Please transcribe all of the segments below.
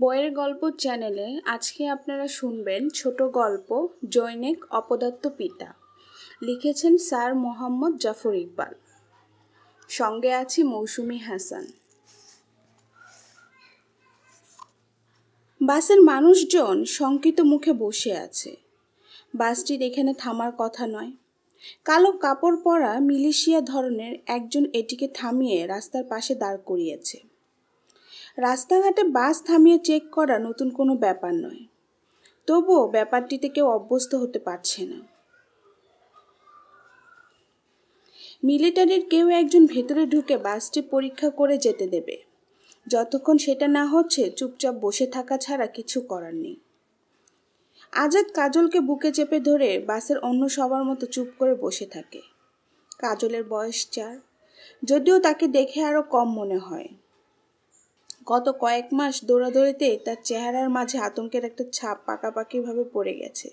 বইয়ের গল্প চ্যানেলে আজকে আপনারা শুনবেন ছোট গল্প জৈনিক অপদত্ত পিতা লিখেছেন স্যার মোহাম্মদ জাফর ইকবাল সঙ্গে আছি মৌসুমি হাসান বাসের মানুষজন শঙ্কিত মুখে বসে আছে বাসটির এখানে থামার কথা নয় কালো কাপড় পরা মিলিশিয়া ধরনের একজন এটিকে থামিয়ে রাস্তার পাশে দাঁড় করিয়েছে রাস্তাঘাটে বাস থামিয়ে চেক করা নতুন কোনো ব্যাপার নয় তবুও ব্যাপারটিতে কেউ অভ্যস্ত হতে পারছে না মিলিটারির কেউ একজন ভেতরে ঢুকে বাসটি পরীক্ষা করে যেতে দেবে যতক্ষণ সেটা না হচ্ছে চুপচাপ বসে থাকা ছাড়া কিছু করার নেই আজাদ কাজলকে বুকে চেপে ধরে বাসের অন্য সবার মতো চুপ করে বসে থাকে কাজলের বয়স চার যদিও তাকে দেখে আরও কম মনে হয় গত কয়েক মাস দৌড়াদৌড়িতে তার চেহারার মাঝে আতঙ্কের একটা ছাপ পাকাপাকিভাবে পড়ে গেছে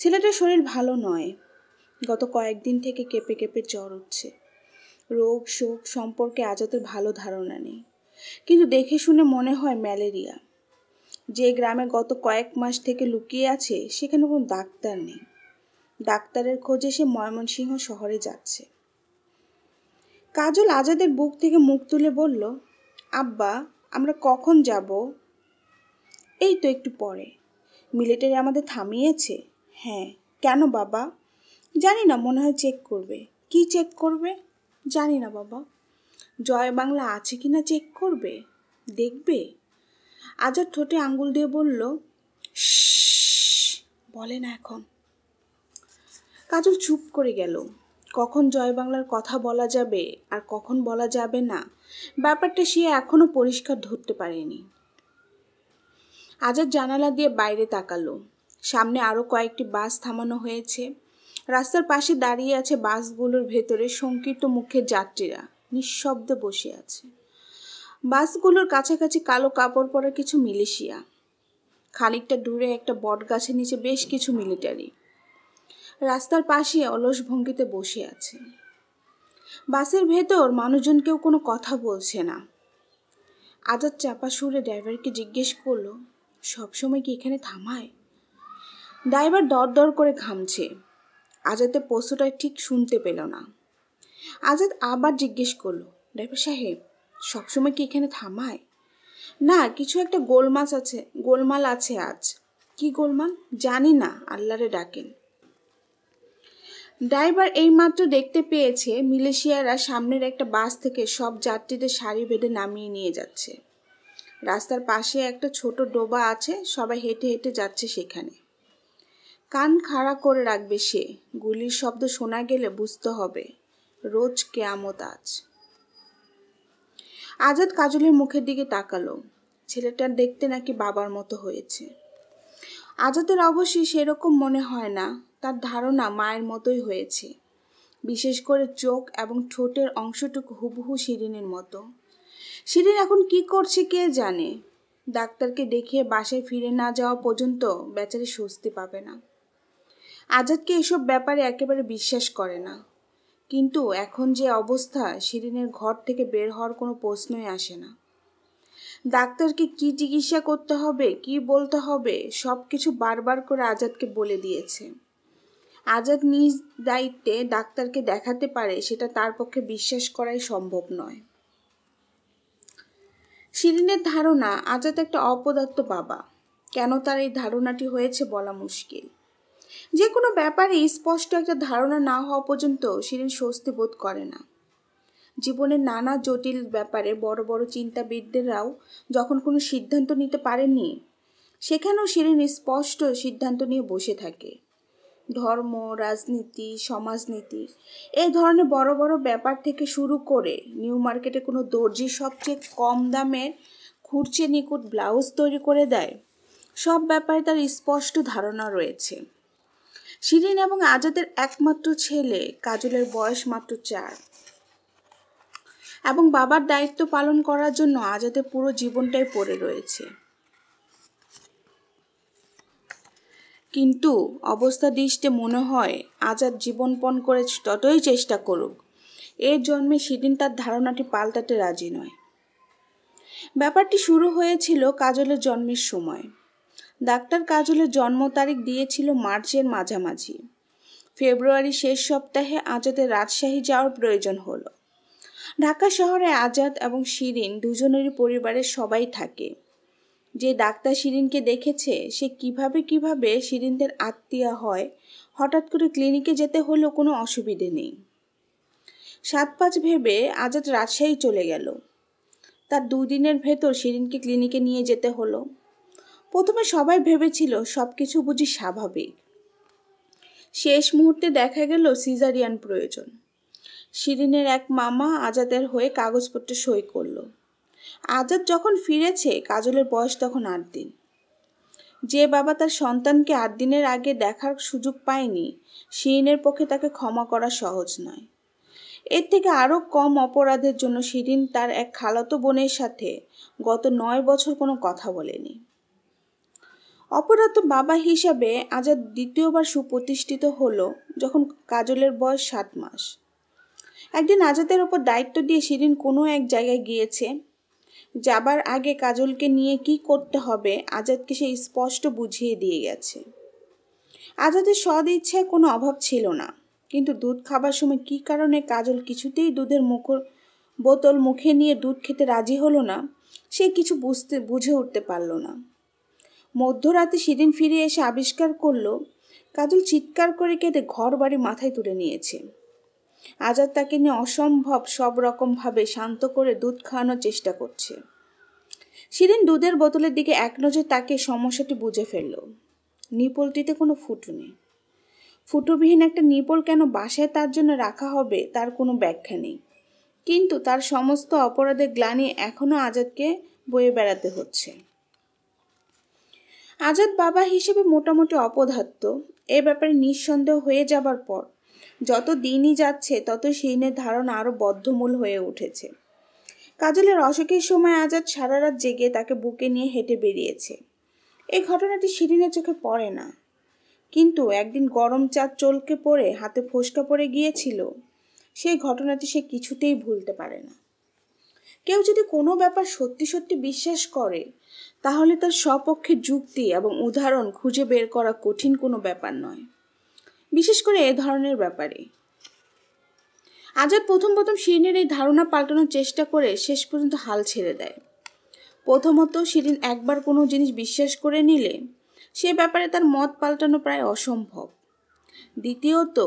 ছেলেটার শরীর ভালো নয় গত কয়েকদিন থেকে কেঁপে কেঁপে জ্বর উঠছে রোগ শোক সম্পর্কে আজাদের ভালো ধারণা নেই কিন্তু দেখে শুনে মনে হয় ম্যালেরিয়া যে গ্রামে গত কয়েক মাস থেকে লুকিয়ে আছে সেখানে কোনো ডাক্তার নেই ডাক্তারের খোঁজে সে ময়মনসিংহ শহরে যাচ্ছে কাজল আজাদের বুক থেকে মুখ তুলে বলল আব্বা আমরা কখন যাব এই তো একটু পরে মিলিটারি আমাদের থামিয়েছে হ্যাঁ কেন বাবা জানি না মনে হয় চেক করবে কি চেক করবে জানি না বাবা জয় বাংলা আছে কি না চেক করবে দেখবে আজার ঠোঁটে আঙ্গুল দিয়ে বলল বলে না এখন কাজল চুপ করে গেল কখন জয় বাংলার কথা বলা যাবে আর কখন বলা যাবে না ব্যাপারটা সে এখনো পরিষ্কার ধরতে পারেনি আজাদ জানালা দিয়ে বাইরে তাকালো সামনে আরও কয়েকটি বাস থামানো হয়েছে রাস্তার পাশে দাঁড়িয়ে আছে বাসগুলোর ভেতরে সংকীর্ণ মুখের যাত্রীরা নিঃশব্দে বসে আছে বাসগুলোর কাছাকাছি কালো কাপড় পরা কিছু মিলিশিয়া খানিকটা দূরে একটা বট গাছের নিচে বেশ কিছু মিলিটারি রাস্তার পাশে অলস ভঙ্গিতে বসে আছে বাসের ভেতর মানুষজন কেউ কোনো কথা বলছে না আজাদ চাপা সুরে ড্রাইভারকে জিজ্ঞেস করলো সবসময় কি এখানে থামায় ড্রাইভার দর দর করে ঘামছে আজাদের পোস্তটা ঠিক শুনতে পেল না আজাদ আবার জিজ্ঞেস করলো ড্রাইভার সাহেব সবসময় কি এখানে থামায় না কিছু একটা গোলমাল আছে গোলমাল আছে আজ কি গোলমাল জানি না আল্লাহরে ডাকেন ড্রাইভার এইমাত্র দেখতে পেয়েছে মিলেশিয়ারা সামনের একটা বাস থেকে সব যাত্রীদের সারি বেঁধে নামিয়ে নিয়ে যাচ্ছে রাস্তার পাশে একটা ছোট ডোবা আছে সবাই হেঁটে হেঁটে যাচ্ছে সেখানে কান খাড়া করে রাখবে সে গুলির শব্দ শোনা গেলে বুঝতে হবে রোজ কেয়ামত আজ আজাদ কাজলের মুখের দিকে তাকালো ছেলেটা দেখতে নাকি বাবার মতো হয়েছে আজাদের অবশ্যই সেরকম মনে হয় না তার ধারণা মায়ের মতোই হয়েছে বিশেষ করে চোখ এবং ঠোঁটের অংশটুকু হুবহু শিরিনের মতো শিরিন এখন কি করছে কে জানে ডাক্তারকে দেখিয়ে বাসায় ফিরে না যাওয়া পর্যন্ত বেচারি স্বস্তি পাবে না আজাদকে এসব ব্যাপারে একেবারে বিশ্বাস করে না কিন্তু এখন যে অবস্থা শিরিনের ঘর থেকে বের হওয়ার কোনো প্রশ্নই আসে না ডাক্তারকে কি চিকিৎসা করতে হবে কি বলতে হবে সব কিছু বারবার করে আজাদকে বলে দিয়েছে আজাদ নিজ দায়িত্বে ডাক্তারকে দেখাতে পারে সেটা তার পক্ষে বিশ্বাস করাই সম্ভব নয় শিরিনের ধারণা আজাদ একটা অপদার্থ বাবা কেন তার এই ধারণাটি হয়েছে বলা মুশকিল যে কোনো ব্যাপারে স্পষ্ট একটা ধারণা না হওয়া পর্যন্ত শিরিন স্বস্তি বোধ করে না জীবনের নানা জটিল ব্যাপারে বড় বড় চিন্তাবিদদেরাও যখন কোনো সিদ্ধান্ত নিতে পারেননি সেখানেও শিরিন স্পষ্ট সিদ্ধান্ত নিয়ে বসে থাকে ধর্ম রাজনীতি সমাজনীতি এই ধরনের বড় বড় ব্যাপার থেকে শুরু করে নিউ মার্কেটে কোনো দর্জি সবচেয়ে কম দামের খুঁড়চে নিকুট ব্লাউজ তৈরি করে দেয় সব ব্যাপারে তার স্পষ্ট ধারণা রয়েছে শিরিন এবং আজাদের একমাত্র ছেলে কাজলের বয়স মাত্র চার এবং বাবার দায়িত্ব পালন করার জন্য আজাদের পুরো জীবনটাই পড়ে রয়েছে কিন্তু অবস্থা দৃষ্টে মনে হয় আজাদ জীবনপণ করে ততই চেষ্টা করুক এ জন্মে সেদিন তার ধারণাটি পাল্টাতে রাজি নয় ব্যাপারটি শুরু হয়েছিল কাজলের জন্মের সময় ডাক্তার কাজলের জন্ম তারিখ দিয়েছিল মার্চের মাঝামাঝি ফেব্রুয়ারি শেষ সপ্তাহে আজাদের রাজশাহী যাওয়ার প্রয়োজন হলো ঢাকা শহরে আজাদ এবং শিরিন দুজনেরই পরিবারের সবাই থাকে যে ডাক্তার শিরিনকে দেখেছে সে কিভাবে কিভাবে শিরিনদের আত্মীয় হয় হঠাৎ করে ক্লিনিকে যেতে হলো কোনো অসুবিধে নেই সাত পাঁচ ভেবে আজাদ রাজশাহী চলে গেল তার দুদিনের ভেতর শিরিনকে ক্লিনিকে নিয়ে যেতে হলো প্রথমে সবাই ভেবেছিল সব কিছু বুঝি স্বাভাবিক শেষ মুহূর্তে দেখা গেল সিজারিয়ান প্রয়োজন শিরিনের এক মামা আজাদের হয়ে কাগজপত্রে সই করলো আজাদ যখন ফিরেছে কাজলের বয়স তখন আট দিন যে বাবা তার সন্তানকে আট দিনের আগে দেখার সুযোগ পায়নি শিরিনের পক্ষে তাকে ক্ষমা করা সহজ নয় এর থেকে আরও কম অপরাধের জন্য শিরিন তার এক খালাতো বোনের সাথে গত নয় বছর কোনো কথা বলেনি অপরাধ বাবা হিসাবে আজাদ দ্বিতীয়বার সুপ্রতিষ্ঠিত হল যখন কাজলের বয়স সাত মাস একদিন আজাদের ওপর দায়িত্ব দিয়ে শিরিন কোনো এক জায়গায় গিয়েছে যাবার আগে কাজলকে নিয়ে কি করতে হবে আজাদকে সে স্পষ্ট বুঝিয়ে দিয়ে গেছে আজাদের সদ ইচ্ছায় কোনো অভাব ছিল না কিন্তু দুধ খাবার সময় কি কারণে কাজল কিছুতেই দুধের মুখর বোতল মুখে নিয়ে দুধ খেতে রাজি হলো না সে কিছু বুঝতে বুঝে উঠতে পারল না মধ্যরাতে সেদিন ফিরে এসে আবিষ্কার করলো কাজল চিৎকার করে কেঁদে ঘর বাড়ি মাথায় তুলে নিয়েছে আজাদ তাকে নিয়ে অসম্ভব সব রকমভাবে শান্ত করে দুধ খাওয়ানোর চেষ্টা করছে সেদিন দুধের বোতলের দিকে এক নজর তাকে সমস্যাটি বুঝে ফেলল নিপলটিতে কোনো ফুটো নেই ফুটোবিহীন একটা নিপল কেন বাসায় তার জন্য রাখা হবে তার কোনো ব্যাখ্যা নেই কিন্তু তার সমস্ত অপরাধের গ্লানি এখনও আজাদকে বয়ে বেড়াতে হচ্ছে আজাদ বাবা হিসেবে মোটামুটি অপদার্থ এ ব্যাপারে নিঃসন্দেহ হয়ে যাবার পর যত দিনই যাচ্ছে তত শিরিনের ধারণা আরও বদ্ধমূল হয়ে উঠেছে কাজলের অসুখের সময় আজাদ সারা রাত জেগে তাকে বুকে নিয়ে হেঁটে বেরিয়েছে এই ঘটনাটি শিরিনের চোখে পড়ে না কিন্তু একদিন গরম চাঁদ চলকে পড়ে হাতে ফোসকা পড়ে গিয়েছিল সেই ঘটনাটি সে কিছুতেই ভুলতে পারে না কেউ যদি কোনো ব্যাপার সত্যি সত্যি বিশ্বাস করে তাহলে তার স্বপক্ষে যুক্তি এবং উদাহরণ খুঁজে বের করা কঠিন কোনো ব্যাপার নয় বিশেষ করে এ ধরনের ব্যাপারে আজাদ প্রথম প্রথম শিরিনের এই ধারণা পাল্টানোর চেষ্টা করে শেষ পর্যন্ত হাল ছেড়ে দেয় প্রথমত শিরিন একবার কোনো জিনিস বিশ্বাস করে নিলে সে ব্যাপারে তার মত পাল্টানো প্রায় অসম্ভব দ্বিতীয়ত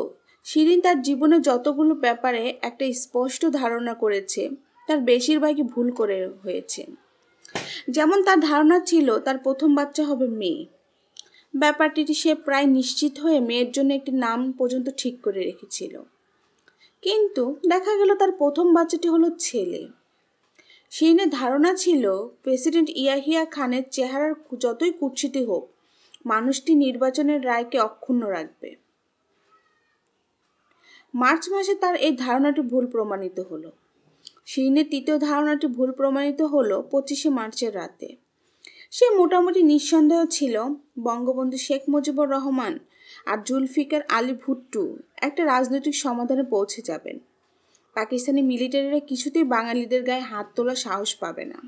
শিরিন তার জীবনে যতগুলো ব্যাপারে একটা স্পষ্ট ধারণা করেছে তার বেশিরভাগই ভুল করে হয়েছে যেমন তার ধারণা ছিল তার প্রথম বাচ্চা হবে মেয়ে ব্যাপারটি সে প্রায় নিশ্চিত হয়ে মেয়ের জন্য একটি নাম পর্যন্ত ঠিক করে রেখেছিল কিন্তু দেখা গেল তার প্রথম বাচ্চাটি হলো ছেলে সেইনে ধারণা ছিল প্রেসিডেন্ট ইয়াহিয়া খানের চেহারার যতই কুৎসিতি হোক মানুষটি নির্বাচনের রায়কে অক্ষুণ্ণ রাখবে মার্চ মাসে তার এই ধারণাটি ভুল প্রমাণিত হলো সেইনে তৃতীয় ধারণাটি ভুল প্রমাণিত হলো পঁচিশে মার্চের রাতে সে মোটামুটি নিঃসন্দেহ ছিল বঙ্গবন্ধু শেখ মুজিবুর রহমান আর জুলফিকার আলী ভুট্টু একটা রাজনৈতিক সমাধানে পৌঁছে যাবেন পাকিস্তানি মিলিটারিরা কিছুতেই বাঙালিদের গায়ে হাত তোলা সাহস পাবে না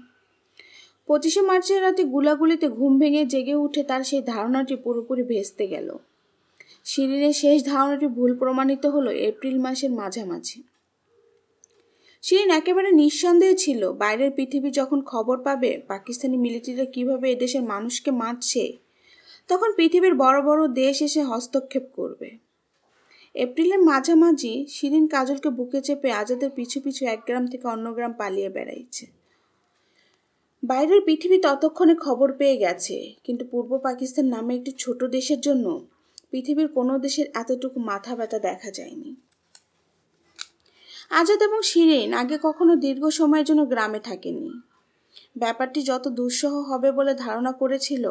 পঁচিশে মার্চের রাতে গুলাগুলিতে ঘুম ভেঙে জেগে উঠে তার সেই ধারণাটি পুরোপুরি ভেস্তে গেল শিরিনের শেষ ধারণাটি ভুল প্রমাণিত হলো এপ্রিল মাসের মাঝামাঝি শিরিন একেবারে নিঃসন্দেহ ছিল বাইরের পৃথিবী যখন খবর পাবে পাকিস্তানি মিলিটারিরা কিভাবে এদেশের মানুষকে মারছে তখন পৃথিবীর বড় বড় দেশ এসে হস্তক্ষেপ করবে এপ্রিলের মাঝামাঝি শিরিন কাজলকে বুকে চেপে আজাদের পিছু পিছু এক গ্রাম থেকে অন্য গ্রাম পালিয়ে বেড়াইছে বাইরের পৃথিবী ততক্ষণে খবর পেয়ে গেছে কিন্তু পূর্ব পাকিস্তান নামে একটি ছোট দেশের জন্য পৃথিবীর কোনো দেশের এতটুকু মাথা ব্যথা দেখা যায়নি আজাদ এবং শিরিন আগে কখনো দীর্ঘ সময়ের জন্য গ্রামে থাকেনি ব্যাপারটি যত দুঃসহ হবে বলে ধারণা করেছিল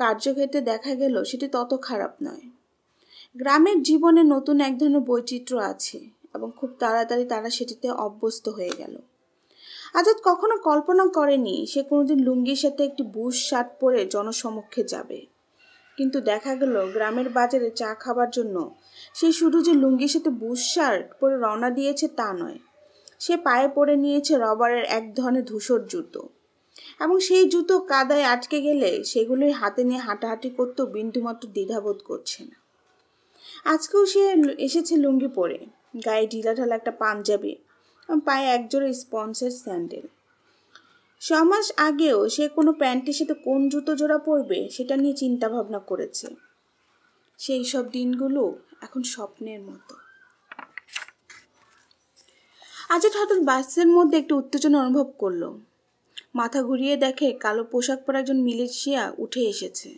কার্যক্ষেত্রে দেখা গেল সেটি তত খারাপ নয় গ্রামের জীবনে নতুন এক ধরনের বৈচিত্র্য আছে এবং খুব তাড়াতাড়ি তারা সেটিতে অভ্যস্ত হয়ে গেল আজাদ কখনো কল্পনা করেনি সে কোনোদিন লুঙ্গির সাথে একটি বুশ শার্ট পরে জনসমক্ষে যাবে কিন্তু দেখা গেল গ্রামের বাজারে চা খাবার জন্য সে শুধু যে লুঙ্গির সাথে বুশ শার্ট পরে রওনা দিয়েছে তা নয় সে পায়ে পরে নিয়েছে রবারের এক ধরনের ধূসর জুতো এবং সেই জুতো কাদায় আটকে গেলে সেগুলোই হাতে নিয়ে হাঁটাহাঁটি করতেও বিন্দুমাত্র দ্বিধাবোধ করছে না আজকেও সে এসেছে লুঙ্গি পরে গায়ে ঢিলাঢালা একটা পাঞ্জাবি এবং পায়ে একজোড়া স্পঞ্জের স্যান্ডেল ছ মাস আগেও সে কোনো প্যান্টের সাথে কোন জুতো জোড়া পরবে সেটা নিয়ে চিন্তা ভাবনা করেছে সেই সব দিনগুলো এখন স্বপ্নের মতো আজাদ হঠাৎ বাসের মধ্যে একটু উত্তেজনা অনুভব করলো মাথা ঘুরিয়ে দেখে কালো পোশাক পরা একজন মিলেশিয়া উঠে এসেছে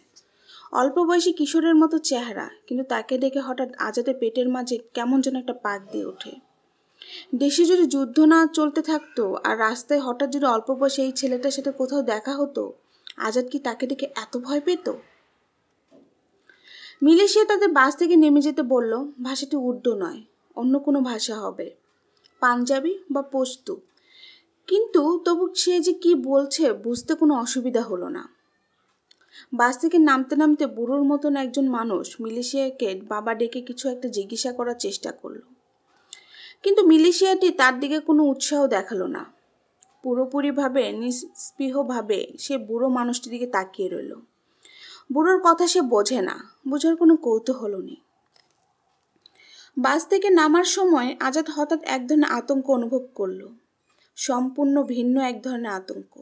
অল্প বয়সী কিশোরের মতো চেহারা কিন্তু তাকে দেখে হঠাৎ আজাদের পেটের মাঝে কেমন যেন একটা পাক দিয়ে ওঠে দেশে যদি যুদ্ধ না চলতে থাকতো আর রাস্তায় হঠাৎ যদি অল্প বয়সে এই ছেলেটার সাথে কোথাও দেখা হতো আজাদ কি তাকে দেখে এত ভয় পেত মিলেশিয়া তাদের বাস থেকে নেমে যেতে বলল ভাষাটি উর্দু নয় অন্য কোনো ভাষা হবে পাঞ্জাবি বা পোস্তু কিন্তু তবু সে যে কি বলছে বুঝতে কোনো অসুবিধা হলো না বাস থেকে নামতে নামতে বুড়োর মতন একজন মানুষ মিলেশিয়াকে বাবা ডেকে কিছু একটা জিজ্ঞাসা করার চেষ্টা করলো কিন্তু মিলেশিয়াটি তার দিকে কোনো উৎসাহ দেখালো না পুরোপুরিভাবে নিস্পৃহভাবে সে বুড়ো মানুষটির দিকে তাকিয়ে রইল বুড়োর কথা সে বোঝে না বোঝার কোনো কৌতূহল নেই বাস থেকে নামার সময় আজাদ হঠাৎ এক ধরনের আতঙ্ক অনুভব করল সম্পূর্ণ ভিন্ন এক ধরনের আতঙ্ক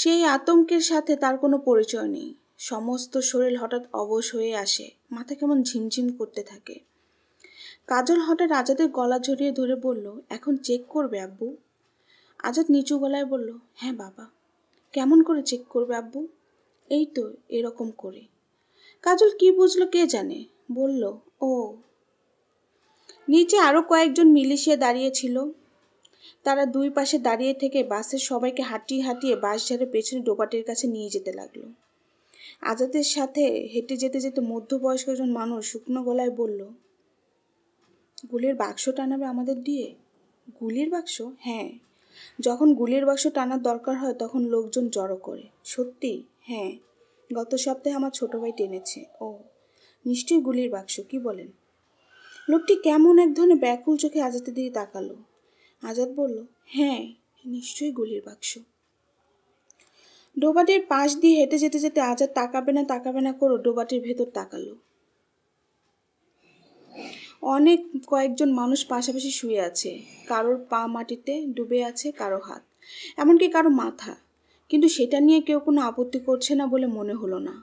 সেই আতঙ্কের সাথে তার কোনো পরিচয় নেই সমস্ত শরীর হঠাৎ অবশ হয়ে আসে মাথা কেমন ঝিমঝিম করতে থাকে কাজল হঠাৎ আজাদের গলা জড়িয়ে ধরে বলল এখন চেক করবে আব্বু আজাদ নিচু গলায় বলল হ্যাঁ বাবা কেমন করে চেক করবে আব্বু এই তো এরকম করে কাজল কি বুঝলো কে জানে বলল ও নিচে আরও কয়েকজন মিলিশিয়া দাঁড়িয়েছিল তারা দুই পাশে দাঁড়িয়ে থেকে বাসের সবাইকে হাঁটিয়ে হাঁটিয়ে বাস ঝাড়ে পেছনে ডোবাটির কাছে নিয়ে যেতে লাগলো আজাদের সাথে হেঁটে যেতে যেতে মধ্যবয়স্ক একজন মানুষ শুকনো গলায় বলল গুলির বাক্স টানাবে আমাদের দিয়ে গুলির বাক্স হ্যাঁ যখন গুলির বাক্স টানার দরকার হয় তখন লোকজন জড়ো করে সত্যি হ্যাঁ গত সপ্তাহে আমার ছোটো ভাই টেনেছে ও নিশ্চয়ই গুলির বাক্স কি বলেন লোকটি কেমন এক ধরনের ব্যাকুল চোখে আজাদের দিকে তাকালো আজাদ বলল হ্যাঁ নিশ্চয়ই গুলির বাক্স ডোবাটির পাশ দিয়ে হেঁটে যেতে যেতে আজাদ তাকাবে না তাকাবে না করো ডোবাটির ভেতর তাকালো অনেক কয়েকজন মানুষ পাশাপাশি শুয়ে আছে কারোর পা মাটিতে ডুবে আছে কারো হাত এমনকি কারো মাথা কিন্তু সেটা নিয়ে কেউ কোনো আপত্তি করছে না বলে মনে হলো না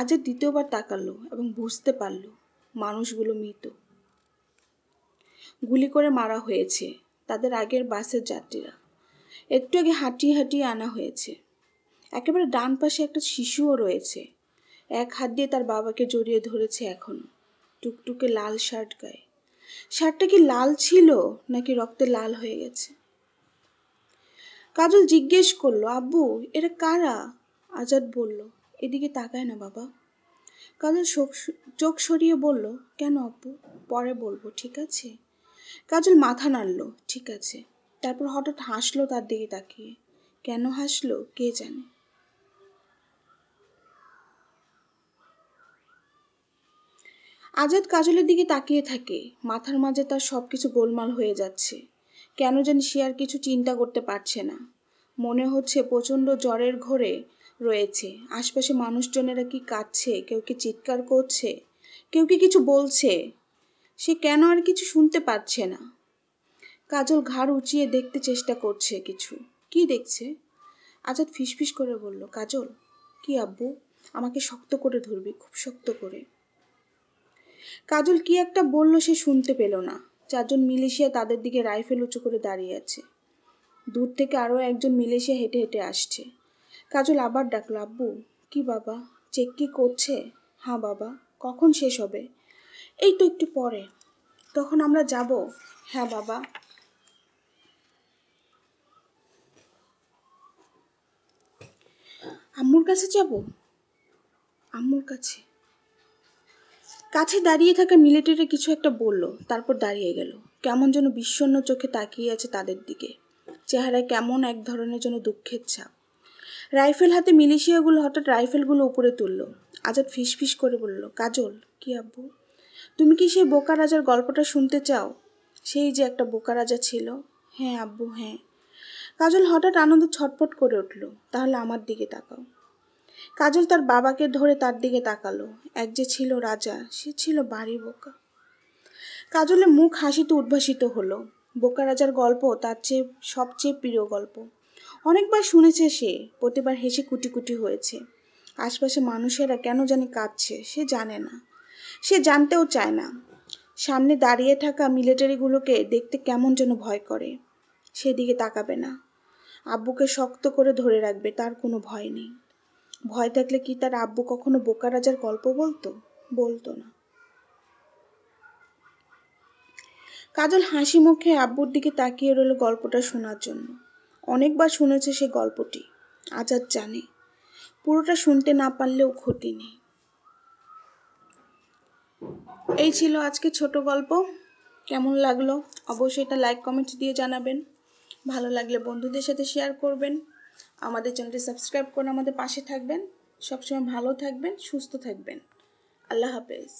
আজ দ্বিতীয়বার তাকালো এবং বুঝতে পারল মানুষগুলো মৃত গুলি করে মারা হয়েছে তাদের আগের বাসের যাত্রীরা একটু আগে হাঁটিয়ে হাঁটিয়ে আনা হয়েছে একেবারে ডান পাশে একটা শিশুও রয়েছে এক হাত দিয়ে তার বাবাকে জড়িয়ে ধরেছে এখনও টুকটুকে লাল শার্ট গায়ে শার্টটা কি লাল ছিল নাকি রক্তে লাল হয়ে গেছে কাজল জিজ্ঞেস করলো আব্বু এরা কারা আজাদ বলল এদিকে তাকায় না বাবা কাজল চোখ সরিয়ে বলল কেন আব্বু পরে বলবো ঠিক আছে কাজল মাথা নাড়ল ঠিক আছে তারপর হঠাৎ হাসলো তার দিকে তাকিয়ে কেন হাসলো কে জানে আজাদ কাজলের দিকে তাকিয়ে থাকে মাথার মাঝে তার সব কিছু গোলমাল হয়ে যাচ্ছে কেন যেন সে আর কিছু চিন্তা করতে পারছে না মনে হচ্ছে প্রচণ্ড জ্বরের ঘরে রয়েছে আশপাশে মানুষজনেরা কি কাঁদছে কেউ কি চিৎকার করছে কেউ কি কিছু বলছে সে কেন আর কিছু শুনতে পাচ্ছে না কাজল ঘাড় উঁচিয়ে দেখতে চেষ্টা করছে কিছু কি দেখছে আজাদ ফিসফিস করে বলল কাজল কি আব্বু আমাকে শক্ত করে ধরবি খুব শক্ত করে কাজল কি একটা বলল সে শুনতে পেল না চারজন মিলিশিয়া তাদের দিকে রাইফেল উঁচু করে দাঁড়িয়ে আছে দূর থেকে আরও একজন মিলিশিয়া হেঁটে হেঁটে আসছে কাজল আবার ডাকলো আব্বু কি বাবা চেক কি করছে হ্যাঁ বাবা কখন শেষ হবে এই তো একটু পরে তখন আমরা যাব হ্যাঁ বাবা আম্মুর কাছে যাব আম্মুর কাছে কাছে দাঁড়িয়ে থাকা মিলিটারি কিছু একটা বলল তারপর দাঁড়িয়ে গেল কেমন যেন বিষণ্ন চোখে তাকিয়ে আছে তাদের দিকে চেহারায় কেমন এক ধরনের যেন দুঃখের ছাপ রাইফেল হাতে মিলিশিয়াগুলো হঠাৎ রাইফেলগুলো উপরে তুলল আজাদ ফিসফিস করে বলল কাজল কি আব্বু তুমি কি সেই বোকা রাজার গল্পটা শুনতে চাও সেই যে একটা বোকা রাজা ছিল হ্যাঁ আব্বু হ্যাঁ কাজল হঠাৎ আনন্দ ছটপট করে উঠল তাহলে আমার দিকে তাকাও কাজল তার বাবাকে ধরে তার দিকে তাকালো এক যে ছিল রাজা সে ছিল বাড়ি বোকা কাজলের মুখ হাসিতে উদ্ভাসিত হলো বোকা রাজার গল্প তার চেয়ে সবচেয়ে প্রিয় গল্প অনেকবার শুনেছে সে প্রতিবার হেসে কুটি কুটি হয়েছে আশপাশে মানুষেরা কেন জানি কাঁদছে সে জানে না সে জানতেও চায় না সামনে দাঁড়িয়ে থাকা মিলিটারিগুলোকে দেখতে কেমন যেন ভয় করে সেদিকে তাকাবে না আব্বুকে শক্ত করে ধরে রাখবে তার কোনো ভয় নেই ভয় থাকলে কি তার আব্বু কখনো বোকা রাজার গল্প বলতো বলতো না কাজল হাসি মুখে আব্বুর দিকে তাকিয়ে রইল গল্পটা শোনার জন্য অনেকবার শুনেছে সে গল্পটি আজাদ জানে পুরোটা শুনতে না পারলেও ক্ষতি নেই এই ছিল আজকে ছোট গল্প কেমন লাগলো অবশ্যই এটা লাইক কমেন্ট দিয়ে জানাবেন ভালো লাগলে বন্ধুদের সাথে শেয়ার করবেন আমাদের চ্যানেলটি সাবস্ক্রাইব করে আমাদের পাশে থাকবেন সবসময় ভালো থাকবেন সুস্থ থাকবেন আল্লাহ হাফেজ